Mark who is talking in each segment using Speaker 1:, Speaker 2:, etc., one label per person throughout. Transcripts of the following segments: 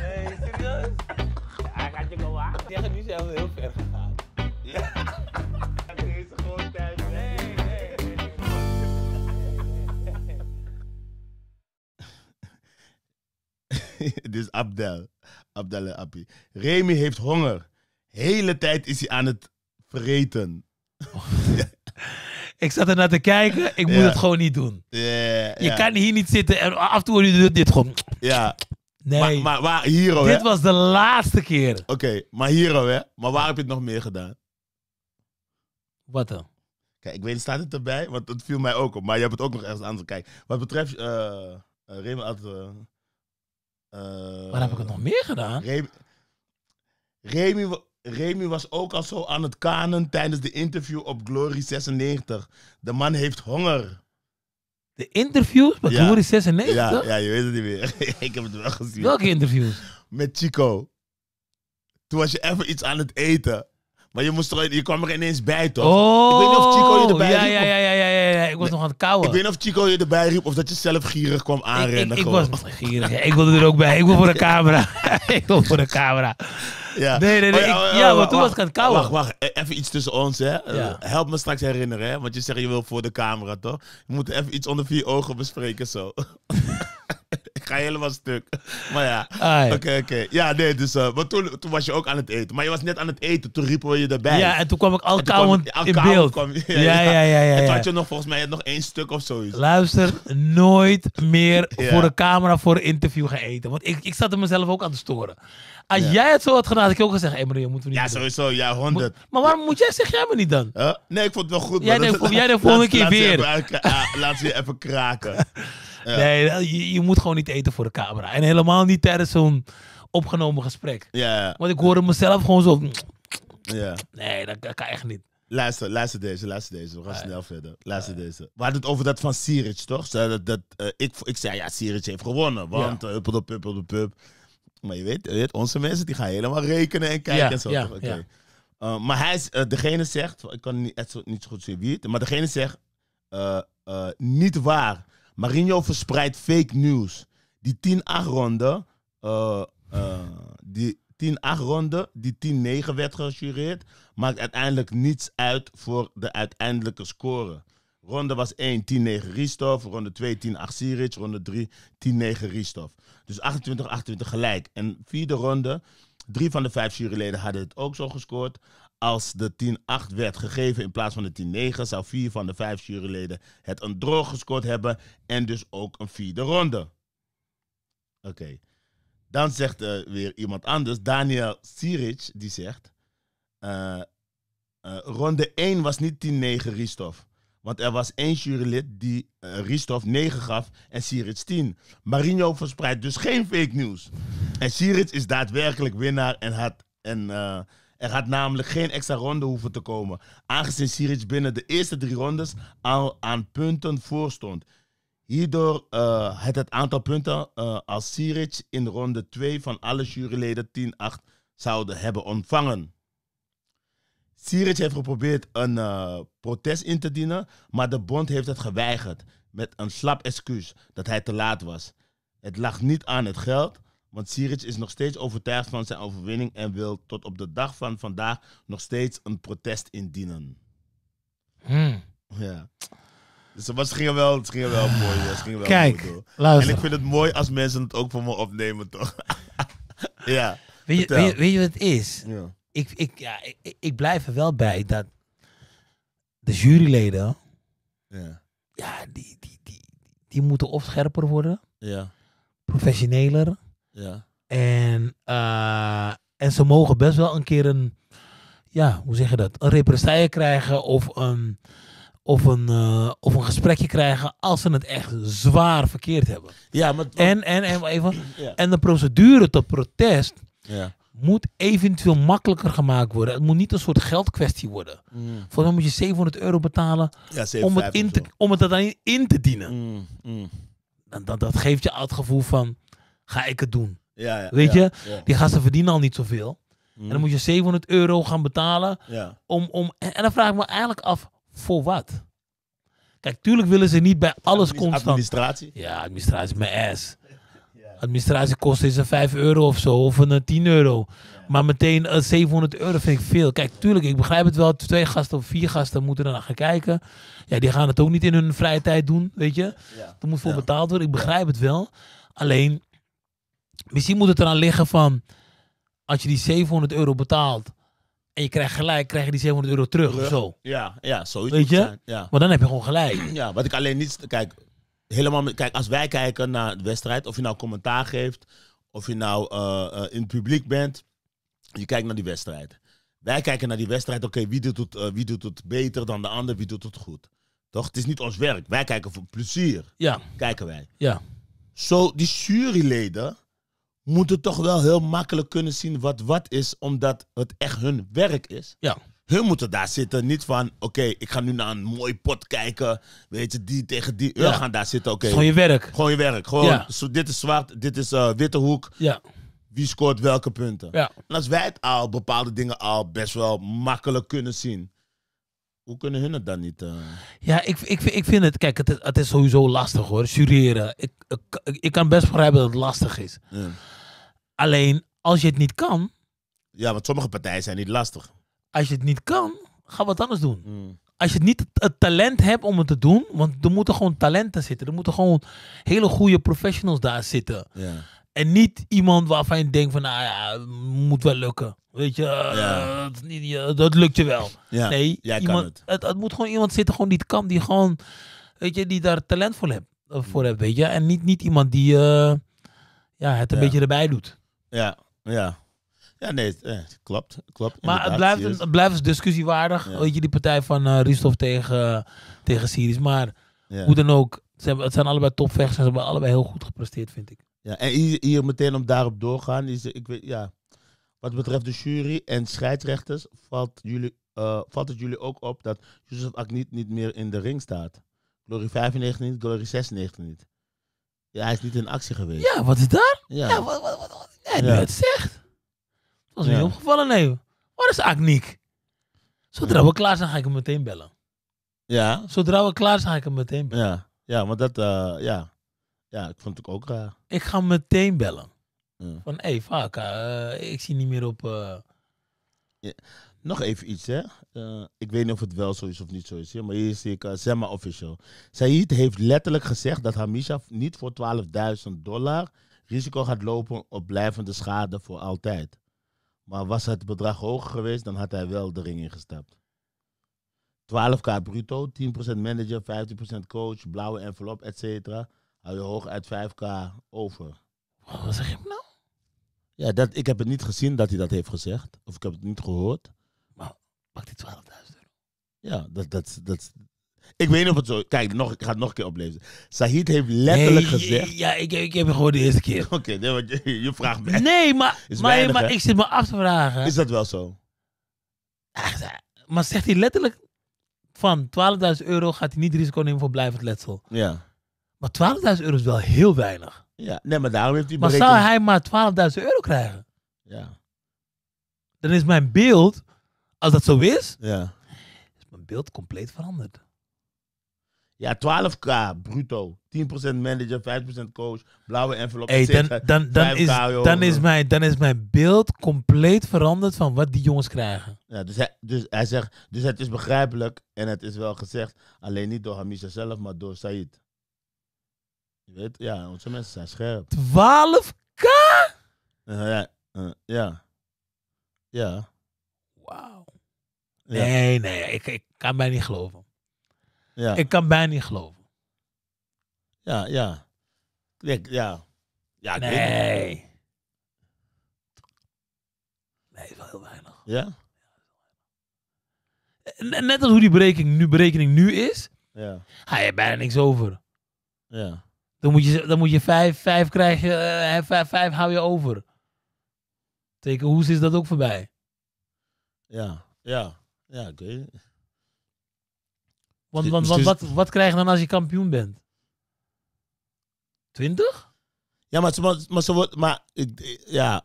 Speaker 1: Nee, serieus? Ja, hij had je gewoon aan. Jij nu zelf heel ver gegaan. Ja. Deze gewoon tijd.
Speaker 2: Dit is Abdel. Abdel en Appie. Remy heeft honger. Hele tijd is hij aan het
Speaker 1: vreten. Ik zat ernaar te kijken. Ik moet het gewoon niet doen. Ja. je kan hier niet zitten en af en toe doet dit gewoon. Ja. Nee. Maar, maar Dit
Speaker 2: was de laatste keer. Oké, maar hier hè? Maar waar heb je het nog meer gedaan? Wat dan? Kijk, ik weet, staat het erbij? Want dat viel mij ook op. Maar je hebt het ook nog ergens anders. Kijk, wat betreft uh, had... Uh, waar heb ik het nog meer gedaan? Remy, Remy was ook al zo aan het kanen tijdens de interview op Glory 96. De man heeft honger. De interviews met ja. Roerie 96? Ja, ja, je weet het niet meer. ik heb het wel gezien. Welke interviews? Met Chico. Toen was je even iets aan het eten. Maar je, moest er, je kwam er ineens bij, toch? Oh, ik weet niet of Chico je oh, erbij ja, riep. Ja, ja, ja, ja, ja, ik was nog aan het kauwen. Ik weet niet of Chico je erbij riep of dat je zelf gierig kwam aanrennen. Ik, ik, ik was
Speaker 1: gierig. ik wilde er ook bij. Ik wil voor de camera. ik wil voor de camera. Ja. Nee, nee, nee. Ik, ja, maar toen was ik aan het kauwen. Wacht, wacht. E- even
Speaker 2: iets tussen ons, hè. Eh, help me straks herinneren, hè. Want je zegt je wil voor de camera, toch? We moeten even iets onder vier ogen bespreken, zo. ik ga helemaal stuk. Maar ja. Oké, oké. Ja, nee, dus. Eh, maar toen, toen was je ook aan het eten. Maar je was net aan het eten, toen riepen we je erbij. Ja, en toen kwam ik al kauwend in beeld. ja, ja, ja, ja, ja. En toen had je
Speaker 1: nog volgens mij nog één stuk of zoiets. Luister, nooit meer voor de camera voor een interview gaan eten. Want ik, ik zat er mezelf ook aan te storen. Als jij het zo had gedaan, had ik ook gezegd: Emre, hey, moeten we niet. Ja, sowieso, ja, 100. maar waarom moet jij, zeg jij me niet dan? Nee, ik vond het wel goed. Jij jij de volgende keer weer. Laat ze even kraken. Nee, je, je, moet gewoon niet eten voor de camera. En helemaal niet tijdens zo'n opgenomen gesprek. Ja. Want ik hoorde mezelf gewoon zo...
Speaker 2: Ja. Nee, dat, kan echt niet. Luister, luister deze, luister deze. We gaan snel verder. Luister deze. We hadden het over dat van Siric, toch? Dat, dat, eh, ik, ik zei, ja, Siric heeft gewonnen. Want ja. Eh, pup. Maar je weet, je weet, onze mensen die gaan helemaal rekenen en kijken en zo. Eh, maar hij, degene zegt, ik kan niet, echt zo, niet zo goed zien wie het, maar degene zegt, niet waar. Marinho verspreidt fake nieuws Die 10-8 ronde, uh, uh, die 10-8 ronde, die 10-9 werd gejureerd, maakt uiteindelijk niets uit voor de uiteindelijke score. Ronde was 1, 10-9 Ristov. Ronde 2, 10-8 Siric. Ronde 3, 10-9 Ristov. Dus 28-28 gelijk. En vierde ronde, drie van de vijf juryleden hadden het ook zo gescoord. Als de 10-8 werd gegeven in plaats van de 10-9, zou vier van de vijf juryleden het een droog gescoord hebben en dus ook een vierde ronde. Oké. Dan zegt uh, weer iemand anders, Daniel Siric, die zegt: eh, eh, Ronde 1 was niet 10-9 Ristoff. Want er was één jurylid die uh, 9 gaf en Siric 10. Marino verspreidt dus geen fake news. En Siric is daadwerkelijk winnaar en had. En, er gaat namelijk geen extra ronde hoeven te komen, aangezien Siric binnen de eerste drie rondes al aan punten voorstond. Hierdoor had eh, het aantal punten eh, als Siric in ronde 2 van alle juryleden 10-8 zouden hebben ontvangen. Siric heeft geprobeerd een eh, protest in te dienen, maar de bond heeft het geweigerd met een slap excuus dat hij te laat was. Het lag niet aan het geld, want Siric is nog steeds overtuigd van zijn overwinning en wil tot op de dag van vandaag nog steeds een protest indienen. Hmm. Ja. Dus het, ging wel, ging wel
Speaker 1: mooi. Het ging wel Kijk, luister. En ik vind het
Speaker 2: mooi als mensen het ook voor me opnemen, toch?
Speaker 1: ja. Weet je, weet wat het is? Ja. Ik, ik, ja, ik, ik, blijf er wel bij dat de juryleden, ja, ja die, die, die, die moeten of scherper worden, ja. professioneler, ja. En, eh, en ze mogen best wel een keer een, ja, hoe zeg je dat, een represaille krijgen of een, of een, eh, of een gesprekje krijgen als ze het echt zwaar verkeerd hebben. Ja, maar, En, en, en, even, en de procedure tot protest ja. moet eventueel makkelijker gemaakt worden. Het moet niet een soort geldkwestie worden. Mm. Volgens mij moet je 700 euro betalen om, het in te, om het in te dienen. Mm, mm. Dan, dat, dat geeft je al het gevoel van ga ik het doen. Ja, ja, Weet je, die gasten verdienen al niet zoveel. En dan mhm. moet je 700 euro gaan betalen. Om, om, en dan vraag ik me eigenlijk af, voor wat? Kijk, tuurlijk willen ze niet bij alles constant. Administratie? Ja, administratie is mijn ass. Administratie kost eens een 5 euro of zo, of een 10 eh, euro. Maar meteen 700 eh, euro vind ik veel. Kijk, tuurlijk, ik begrijp het wel. Twee gasten of vier gasten moeten er naar gaan kijken. Ja, die gaan het ook niet in hun vrije tijd doen, weet je. Ja. Er moet voor betaald worden, ik begrijp het wel. Alleen, Misschien moet het eraan liggen van als je die 700 euro betaalt en je krijgt gelijk, krijg je die 700 euro terug of zo.
Speaker 2: Ja, ja, zoiets. Weet je? ja. Maar dan heb je gewoon gelijk. Ja, wat ik alleen niet. Kijk, helemaal. kijk, als wij kijken naar de wedstrijd, of je nou commentaar geeft, of je nou eh, eh, in het publiek bent, je kijkt naar die wedstrijd. Wij kijken naar die wedstrijd, oké, wie, doet het, eh, wie doet het beter dan de ander, wie doet het goed. Toch? Het is niet ons werk. Wij kijken voor plezier.
Speaker 1: Ja. Kijken wij.
Speaker 2: Ja. Zo, die juryleden moeten toch wel heel makkelijk kunnen zien wat wat is, omdat het echt hun werk is. Ja. Hun moeten daar zitten, niet van, oké, ik ga nu naar een mooi pot kijken, weet je, die tegen die. Ja. gaan daar zitten, oké. Gewoon je werk. Gewoon je werk. Gewoon, ja. dit is zwart, dit is eh, witte hoek. Ja. Wie
Speaker 1: scoort welke punten.
Speaker 2: Ja. En als wij het al, bepaalde dingen al best wel makkelijk kunnen zien hoe kunnen hun het dan niet? Eh?
Speaker 1: Ja, ik, ik, ik vind het, kijk, het is, het is sowieso lastig hoor, jureren. Ik, ik, ik, kan best begrijpen dat het lastig is. Ja. Alleen, als je het niet kan... Ja, want sommige partijen zijn niet lastig. Als je het niet kan, ga wat anders doen. Mm. Als je niet het talent hebt om het te doen, want er moeten gewoon talenten zitten. Er moeten gewoon hele goede professionals daar zitten. Ja. En niet iemand waarvan je denkt van, nou ja, moet wel lukken. Weet je, eh, dat, eh, dat, lukt je wel. nee, iemand, het. het. moet gewoon iemand zitten gewoon die het kan, die gewoon, weet je, die daar talent voor hebt, eh, voor mm. hebt weet je. En niet, niet iemand die ja, het een beetje erbij doet.
Speaker 2: Ja, ja. Ja, nee, klopt, klopt. Maar het blijft, een,
Speaker 1: het blijft dus discussiewaardig, weet je, die partij van uh, Ristoff tegen, tegen Maar hoe dan ook, ze het zijn allebei topvechters ze hebben allebei heel goed gepresteerd, vind ik.
Speaker 2: Ja, en hier, meteen om daarop doorgaan, is, ik weet, ja, wat betreft de jury en scheidsrechters, valt, jullie, eh, valt het jullie ook op dat Jozef Akniet niet meer in de ring staat? Glory 95 niet, Glory 96 niet. Ja, hij is niet in actie geweest. Ja, wat is daar? Ja, wat, wat, wat, nee, het zegt.
Speaker 1: Dat was niet opgevallen, nee. Wat is Akniek? Zodra we klaar zijn, ga ik hem meteen bellen. Ja? Zodra we klaar zijn, ga ik hem meteen bellen.
Speaker 2: Ja, ja want dat, eh, ja. Ja, ik vond het ook raar.
Speaker 1: Ik ga meteen bellen. Van, hé, hey, Vaka, eh, ik zie niet meer op... Eh. Nog even iets, hè. Eh,
Speaker 2: ik weet niet of het wel zo is of niet zo is, hè? maar hier zie ik zeg maar official. Said heeft letterlijk gezegd dat Hamisha niet voor 12.000 dollar risico gaat lopen op blijvende schade voor altijd. Maar was het bedrag hoger geweest, dan had hij wel de ring ingestapt. 12k bruto, 10% manager, 15% coach, blauwe envelop, cetera hou je hooguit 5k over. wat zeg je nou? Ja, dat, ik heb het niet gezien dat hij dat heeft gezegd. Of ik heb het niet gehoord. Maar pak die 12.000 euro. Ja, dat, dat, dat, ik weet niet of het zo... Kijk, nog, ik ga het nog een keer oplezen.
Speaker 1: Sahid heeft letterlijk nee, gezegd... Ja, ik, ik heb het gehoord de eerste keer.
Speaker 2: Oké, okay, je, je vraagt me. Nee, maar, maar, maar ik zit me af te vragen. Is dat wel zo?
Speaker 1: maar zegt hij letterlijk van 12.000 euro gaat hij niet risico nemen voor blijvend letsel? Ja. Maar 12.000 euro is wel heel weinig. Ja, nee, maar daarom heeft hij Maar zou hij maar 12.000 euro krijgen? Ja. Dan is mijn beeld, als dat zo is, ja.
Speaker 2: is mijn beeld compleet veranderd. Ja, 12k bruto. 10% manager, 5% coach, blauwe envelop. Hey, dan, dan, dan, is, dan, is
Speaker 1: mijn, dan is mijn beeld compleet veranderd van wat die jongens krijgen. Ja, dus, hij, dus, hij zegt, dus
Speaker 2: het is begrijpelijk en het is wel gezegd. Alleen niet door Hamisa zelf, maar door Said. Je weet, ja, onze mensen zijn scherp.
Speaker 1: 12k? Eh, ja, eh, ja. Ja. Wauw. Nee, nee, ik, ik kan bijna niet geloven. Ja. Ik kan bijna niet geloven. Ja,
Speaker 2: ja. Ik, ja. Ja, nee.
Speaker 1: nee, is wel heel weinig. Ja? Net als hoe die berekening nu, berekening nu is, ja. hij heeft bijna niks over. Ja. Dan moet je, dan moet je vijf, vijf krijgen, uh, vijf, vijf hou je over. Tegen hoe is dat ook voorbij.
Speaker 2: Ja, ja, ja, ik weet het.
Speaker 1: Want, want, want dus- wat, wat krijg je dan als je kampioen bent? Twintig? Ja, maar, maar, maar, ze wordt, maar ja,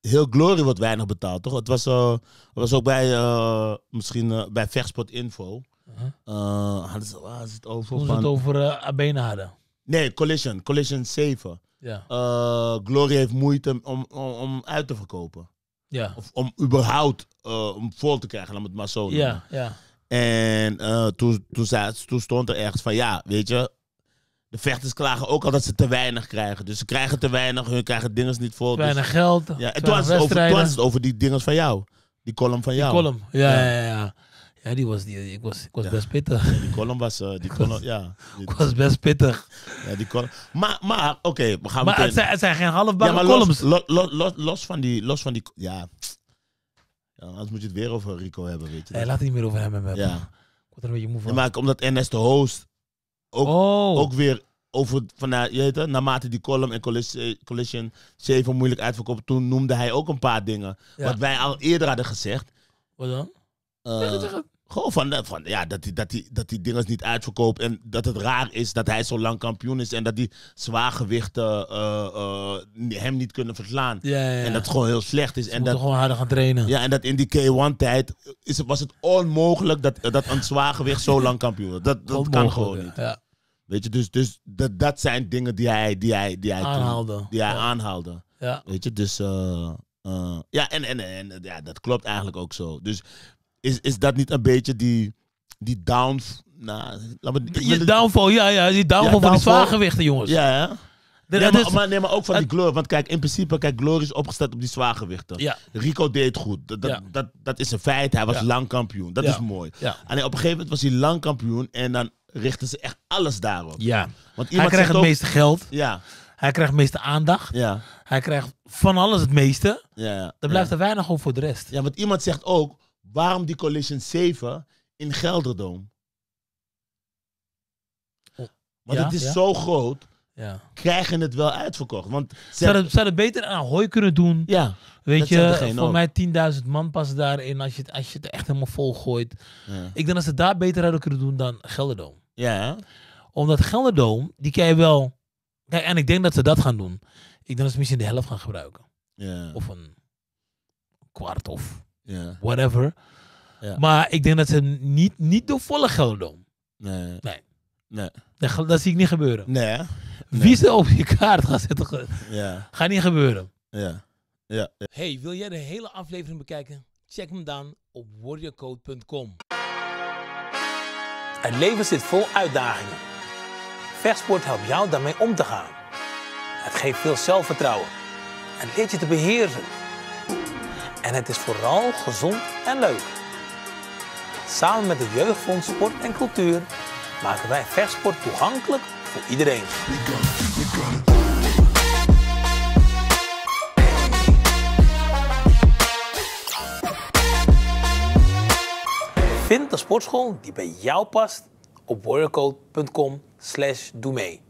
Speaker 2: heel Glory wordt weinig betaald, toch? Het was, uh, het was ook bij, uh, misschien uh, bij Vechtsport Info. Uh hadden ze, waar is het over? hoe ze het
Speaker 1: over Abena hadden.
Speaker 2: Nee, Collision. Collision 7. Ja. Eh, Glory heeft moeite om, om, om uit te verkopen. Ja. Of om überhaupt eh, om vol te krijgen, laat het maar zo Ja, ja. En eh, toen, toen, zat, toen stond er ergens van, ja, weet je, de vechters klagen ook al dat ze te weinig krijgen. Dus ze krijgen te weinig, hun krijgen dingen niet vol. Te dus weinig geld. Ja, en toen was, het over, toen was het over die dingen van jou. Die column van jou. Die column, ja.
Speaker 1: ja. ja. Ja, die was, die, ik was, ik was ja. best pittig. die column eh, was, die column, ja. Ik was best pittig. Ja, die column. Maar, maar oké, we gaan Maar Het, zijn, het zijn geen halfbare ja, columns. Los, los,
Speaker 2: los, van die, los van die, ja. Anders moet je het weer over Rico hebben, weet je. Hey, laat het niet meer over hem hebben. Ja. Ik word er een beetje moe van. maar omdat NS de host ook, oh. ook weer over vanuit, nou, je weet het, naarmate die column en eh, collision zeven moeilijk uitverkopen, toen noemde hij ook een paar dingen. Wat wij al eerder hadden gezegd.
Speaker 1: Wat dan? Uh, zeg
Speaker 2: gewoon van, eh, van ja, dat die, dat, die, dat die dingen niet uitverkoopt. En dat het raar is dat hij zo lang kampioen is. En dat die zwaargewichten uh, hem niet kunnen verslaan. Ja, ja, En dat het gewoon heel slecht is. en dat gewoon harder gaan trainen. Ja, en dat in die K1-tijd is, was het onmogelijk dat, dat een zwaargewicht zo lang kampioen was. Dat, dat kan gewoon niet. Weet je, dus, dus dat, dat zijn dingen die hij, die hij, die hij aanhaalde. die hij aanhaalde. Weet je, dus. ja, en, en, en ja, dat klopt eigenlijk ook zo. Dus is, is dat niet een beetje die, die down... Nou, je downfall, ja, ja, die downfall, ja, van die zwaargewichten, jongens. Ja, ja. nee, maar, maar, nee, maar, ook van die Glory. Want kijk, in principe, kijk, Glory is opgesteld op die zwaargewichten. Ja. Rico deed goed. Dat, dat, dat, is een feit. Hij was lang kampioen. Dat is mooi. En op een gegeven moment was hij lang kampioen. En dan richten ze echt alles daarop. Ja. Want hij krijgt het meeste geld.
Speaker 1: Ja. Hij krijgt het meeste aandacht. Ja. Hij krijgt van alles het meeste. Ja. Dan blijft er weinig over voor de rest. Ja, want iemand zegt ook waarom die Collision 7
Speaker 2: in Gelderdoom?
Speaker 1: Want het is zo
Speaker 2: groot. Ja. Krijgen het wel uitverkocht.
Speaker 1: Want ze zou, het, zou het beter aan hooi kunnen doen? Ja. Weet je, voor mij 10.000 man pas daarin als je, het, als je het echt helemaal vol gooit. Ik denk dat ze daar beter uit kunnen doen dan Gelderdoom. Ja. Omdat Gelderdoom, die kan je wel. Kijk, en ik denk dat ze dat gaan doen. Ik denk dat ze misschien de helft gaan gebruiken. Ja. Of een kwart of whatever. Maar ik denk dat ze niet, niet door volle geld doen. Nee. Nee. Dat, dat, zie ik niet gebeuren. Nee. Wie ze op je kaart gaan zetten, gaat niet gebeuren. Ja. Ja. Hey, wil jij de hele aflevering bekijken? Check hem dan op warriorcode.com. Het leven zit vol uitdagingen. Versport helpt jou daarmee om te gaan. Het geeft veel zelfvertrouwen en leert je te beheersen. En het is vooral gezond en leuk. Samen met het Jeugdfonds Sport en Cultuur maken wij vechtsport toegankelijk voor iedereen. Vind de sportschool die bij jou past op warriorcode.com slash doe mee.